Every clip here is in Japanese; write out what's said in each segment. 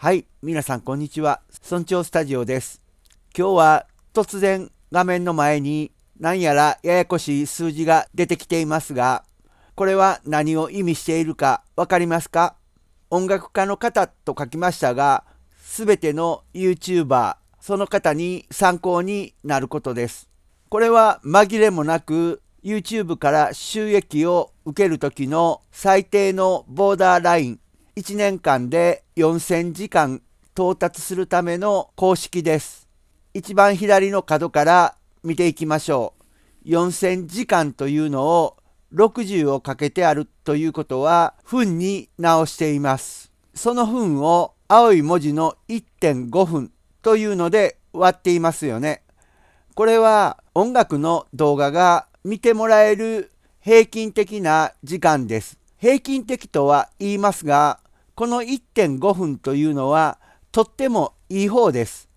はい、皆さんこんにちは。村長スタジオです。今日は突然画面の前に何やらややこしい数字が出てきていますが、これは何を意味しているかわかりますか音楽家の方と書きましたが、すべての YouTuber、その方に参考になることです。これは紛れもなく YouTube から収益を受ける時の最低のボーダーライン1年間で4000時間到達するための公式です。一番左の角から見ていきましょう。4000時間というのを60をかけてあるということは分に直しています。その分を青い文字の1.5分というので割っていますよね。これは音楽の動画が見てもらえる平均的な時間です。平均的とは言いますがこの1.5分というのはとってもいい方です。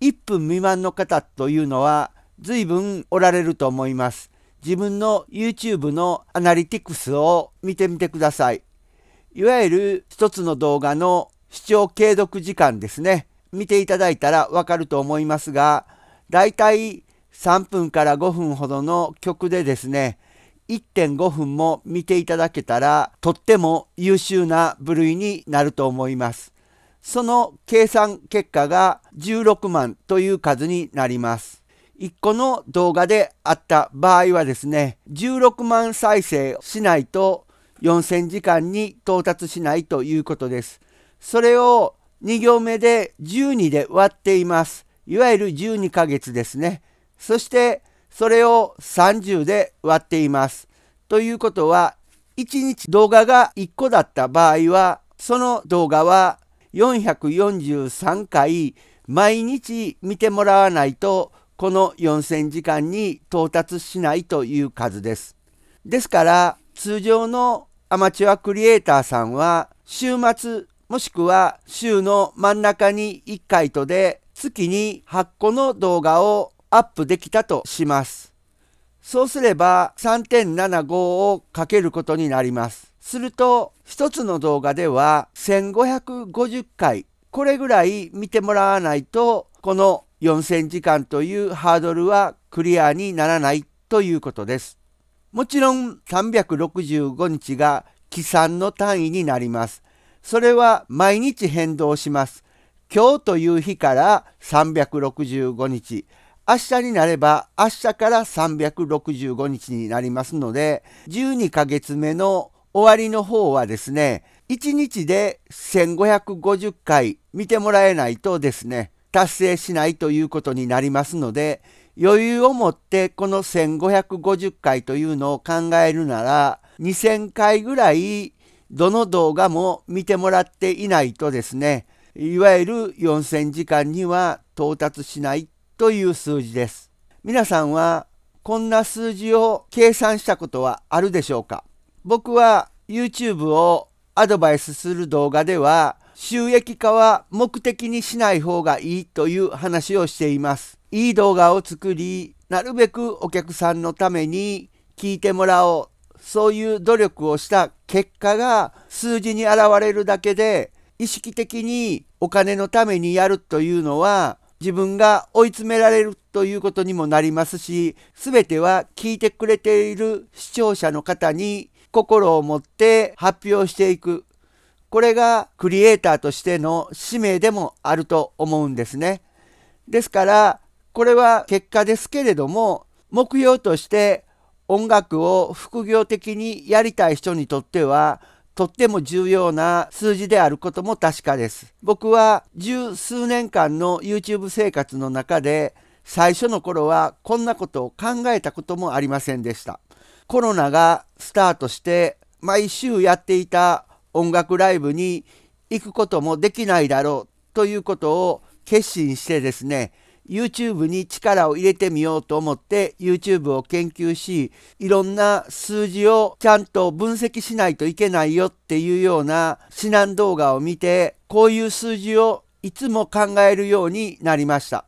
1分未満の方というのは随分おられると思います。自分の YouTube のアナリティクスを見てみてください。いわゆる一つの動画の視聴継続時間ですね。見ていただいたらわかると思いますが、だいたい3分から5分ほどの曲でですね、1.5分も見ていただけたらとっても優秀な部類になると思います。その計算結果が16万という数になります。1個の動画であった場合はですね、16万再生しないと4000時間に到達しないということです。それを2行目で12で割っています。いわゆる12ヶ月ですね。そしてそれを30で割っています。ということは1日動画が1個だった場合はその動画は443回毎日見てもらわないとこの4,000時間に到達しないという数です。ですから通常のアマチュアクリエイターさんは週末もしくは週の真ん中に1回とで月に8個の動画をアップできたとします。そうすれば3.75をかけることになります。すると一つの動画では1550回これぐらい見てもらわないとこの4000時間というハードルはクリアにならないということです。もちろん365日が起算の単位になります。それは毎日変動します。今日という日から365日、明日になれば明日から365日になりますので12ヶ月目の終わりの方はですね1日で1550回見てもらえないとですね達成しないということになりますので余裕を持ってこの1550回というのを考えるなら2000回ぐらいどの動画も見てもらっていないとですねいわゆる4000時間には到達しないという数字です。皆さんはこんな数字を計算したことはあるでしょうか僕は YouTube をアドバイスする動画では収益化は目的にしない方がいいという話をしています。いい動画を作り、なるべくお客さんのために聞いてもらおう。そういう努力をした結果が数字に現れるだけで意識的にお金のためにやるというのは自分が追い詰められるということにもなりますし、すべては聞いてくれている視聴者の方に心を持って発表していく。これがクリエイターとしての使命でもあると思うんですね。ですから、これは結果ですけれども、目標として音楽を副業的にやりたい人にとっては、とっても重要な数字であることも確かです。僕は十数年間の YouTube 生活の中で最初の頃はこんなことを考えたこともありませんでした。コロナがスタートして毎週やっていた音楽ライブに行くこともできないだろうということを決心してですね YouTube に力を入れてみようと思って YouTube を研究しいろんな数字をちゃんと分析しないといけないよっていうような指南動画を見てこういう数字をいつも考えるようになりました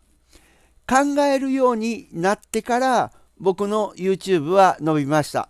考えるようになってから僕の YouTube は伸びました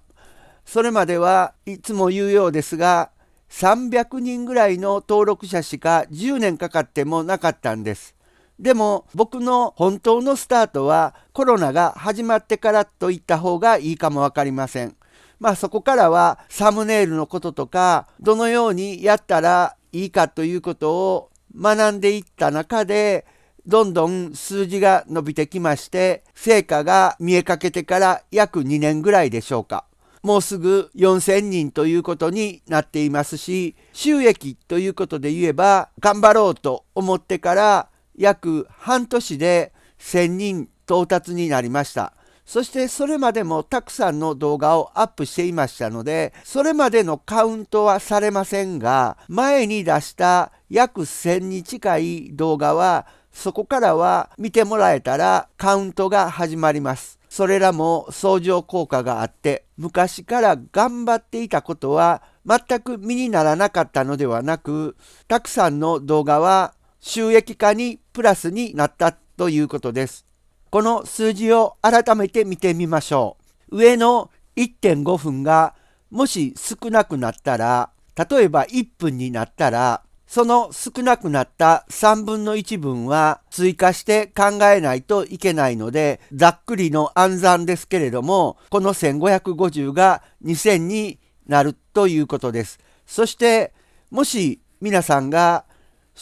それまではいつも言うようですが300人ぐらいの登録者しか10年かかってもなかったんですでも僕の本当のスタートはコロナが始まってからと言った方がいいかもわかりません。まあそこからはサムネイルのこととかどのようにやったらいいかということを学んでいった中でどんどん数字が伸びてきまして成果が見えかけてから約2年ぐらいでしょうか。もうすぐ4,000人ということになっていますし収益ということで言えば頑張ろうと思ってから約半年で1000人到達になりました。そしてそれまでもたくさんの動画をアップしていましたので、それまでのカウントはされませんが、前に出した約1000に近い動画は、そこからは見てもらえたらカウントが始まります。それらも相乗効果があって、昔から頑張っていたことは全く身にならなかったのではなく、たくさんの動画は収益化にプラスになったということです。この数字を改めて見てみましょう。上の1.5分がもし少なくなったら、例えば1分になったら、その少なくなった3分の1分は追加して考えないといけないので、ざっくりの暗算ですけれども、この1550が2000になるということです。そして、もし皆さんが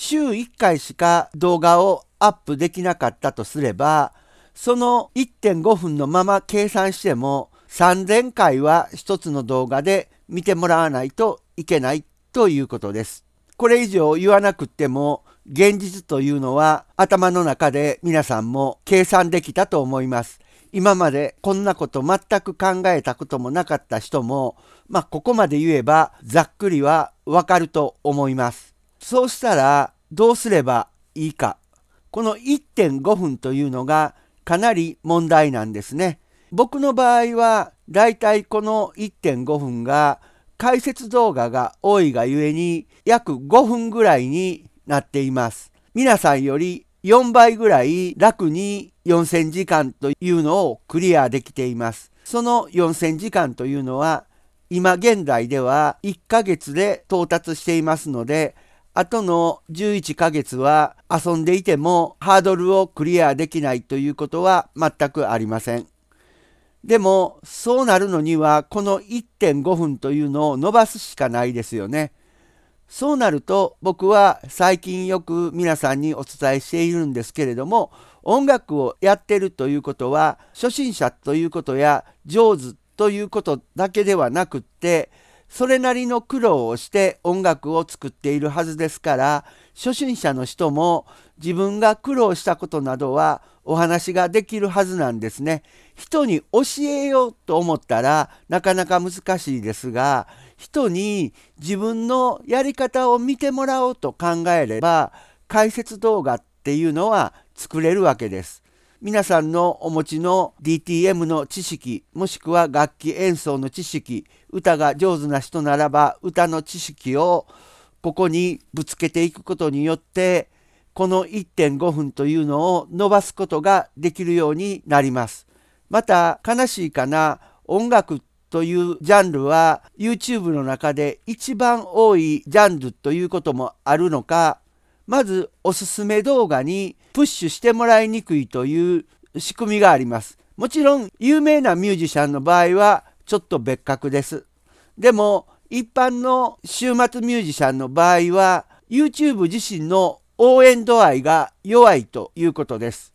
週1回しか動画をアップできなかったとすれば、その1.5分のまま計算しても3000回は1つの動画で見てもらわないといけないということです。これ以上言わなくっても現実というのは頭の中で皆さんも計算できたと思います。今までこんなこと全く考えたこともなかった人も、まあ、ここまで言えばざっくりはわかると思います。そうしたらどうすればいいか。この1.5分というのがかなり問題なんですね。僕の場合はだいたいこの1.5分が解説動画が多いがゆえに約5分ぐらいになっています。皆さんより4倍ぐらい楽に4000時間というのをクリアできています。その4000時間というのは今現在では1ヶ月で到達していますのであとの11ヶ月は遊んでいてもハードルをクリアできないということは全くありません。でもそうなるのにはこの1.5分というのを伸ばすしかないですよね。そうなると僕は最近よく皆さんにお伝えしているんですけれども音楽をやってるということは初心者ということや上手ということだけではなくってそれなりの苦労をして音楽を作っているはずですから初心者の人も自分が苦労したことなどはお話ができるはずなんですね。人に教えようと思ったらなかなか難しいですが人に自分のやり方を見てもらおうと考えれば解説動画っていうのは作れるわけです。皆さんのお持ちの DTM の知識もしくは楽器演奏の知識歌が上手な人ならば歌の知識をここにぶつけていくことによってこの1.5分というのを伸ばすことができるようになります。また悲しいかな音楽というジャンルは YouTube の中で一番多いジャンルということもあるのかまずおすすめ動画にプッシュしてもらいにくいという仕組みがあります。もちろん有名なミュージシャンの場合はちょっと別格です。でも一般の週末ミュージシャンの場合は YouTube 自身の応援度合いが弱いということです。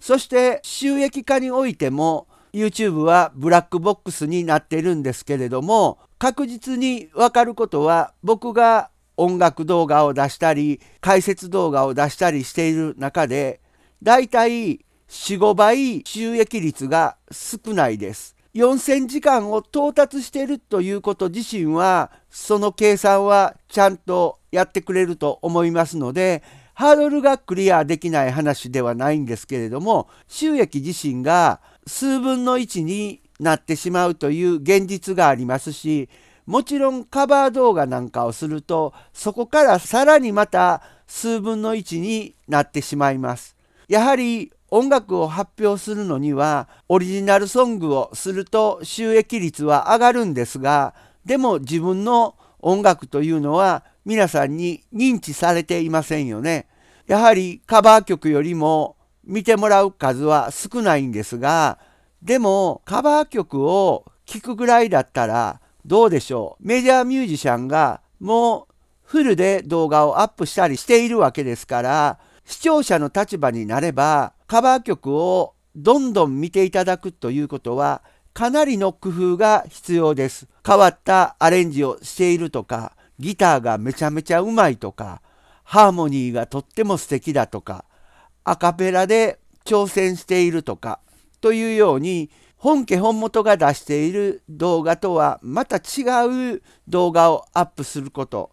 そして収益化においても YouTube はブラックボックスになっているんですけれども確実にわかることは僕が音楽動画を出したり解説動画を出したりしている中でだいたい45倍収益率が少ないです。4000時間を到達しているということ自身はその計算はちゃんとやってくれると思いますのでハードルがクリアできない話ではないんですけれども収益自身が数分の1になってしまうという現実がありますしもちろんカバー動画なんかをするとそこからさらにまた数分の1になってしまいます。やはり音楽を発表するのにはオリジナルソングをすると収益率は上がるんですがでも自分の音楽というのは皆さんに認知されていませんよね。やはりカバー曲よりも見てもらう数は少ないんですがでもカバー曲を聴くぐらいだったらどうでしょうメジャーミュージシャンがもうフルで動画をアップしたりしているわけですから視聴者の立場になればカバー曲をどんどん見ていただくということはかなりの工夫が必要です。変わったアレンジをしているとかギターがめちゃめちゃうまいとかハーモニーがとっても素敵だとかアカペラで挑戦しているとかというように本家本元が出している動画とはまた違う動画をアップすること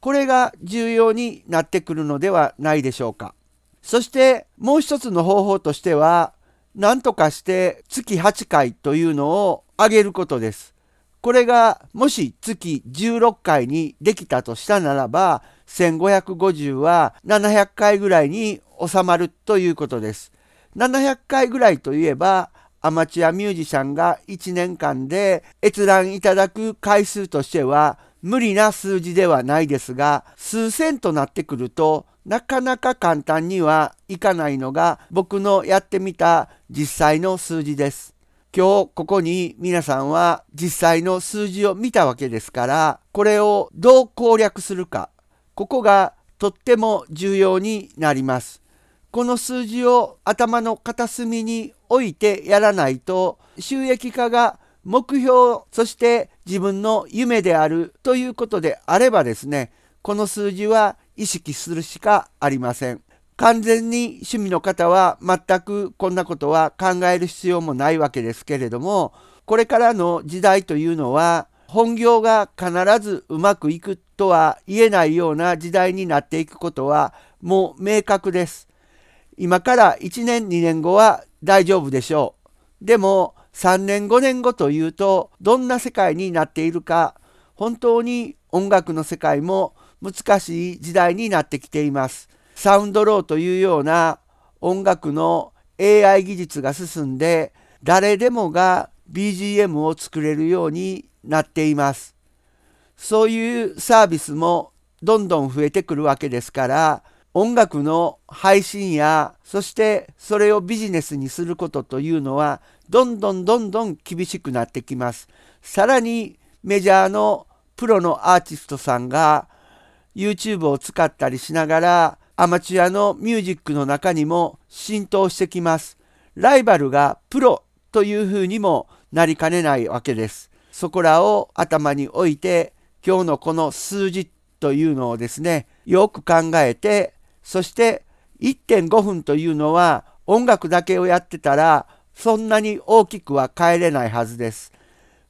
これが重要になってくるのではないでしょうか。そしてもう一つの方法としては何とかして月8回というのを上げることです。これがもし月16回にできたとしたならば1550は700回ぐらいに収まるということです。700回ぐらいといえばアマチュアミュージシャンが1年間で閲覧いただく回数としては無理な数字ではないですが、数千となってくると、なかなか簡単にはいかないのが僕のやってみた実際の数字です。今日ここに皆さんは実際の数字を見たわけですから、これをどう攻略するか、ここがとっても重要になります。この数字を頭の片隅に置いてやらないと収益化が目標そして自分の夢であるということであればですねこの数字は意識するしかありません完全に趣味の方は全くこんなことは考える必要もないわけですけれどもこれからの時代というのは本業が必ずうまくいくとは言えないような時代になっていくことはもう明確です。今から1年2年後は大丈夫でしょう。でも3年5年後というとどんな世界になっているか本当に音楽の世界も難しい時代になってきています。サウンドローというような音楽の AI 技術が進んで誰でもが BGM を作れるようになっています。そういうサービスもどんどん増えてくるわけですから音楽の配信やそしてそれをビジネスにすることというのはどんどんどんどん厳しくなってきます。さらにメジャーのプロのアーティストさんが YouTube を使ったりしながらアマチュアのミュージックの中にも浸透してきます。ライバルがプロというふうにもなりかねないわけです。そこらを頭に置いて今日のこの数字というのをですねよく考えてそして1.5分というのは音楽だけをやってたらそんなに大きくは変えれないはずです。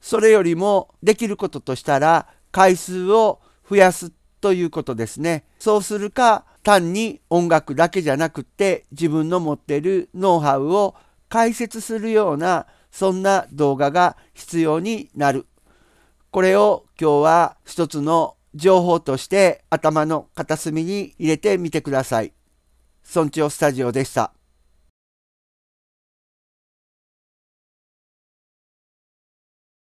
それよりもできることとしたら回数を増やすということですね。そうするか単に音楽だけじゃなくって自分の持っているノウハウを解説するようなそんな動画が必要になる。これを今日は一つの情報として頭の片隅に入れてみてください。村長スタジオでした。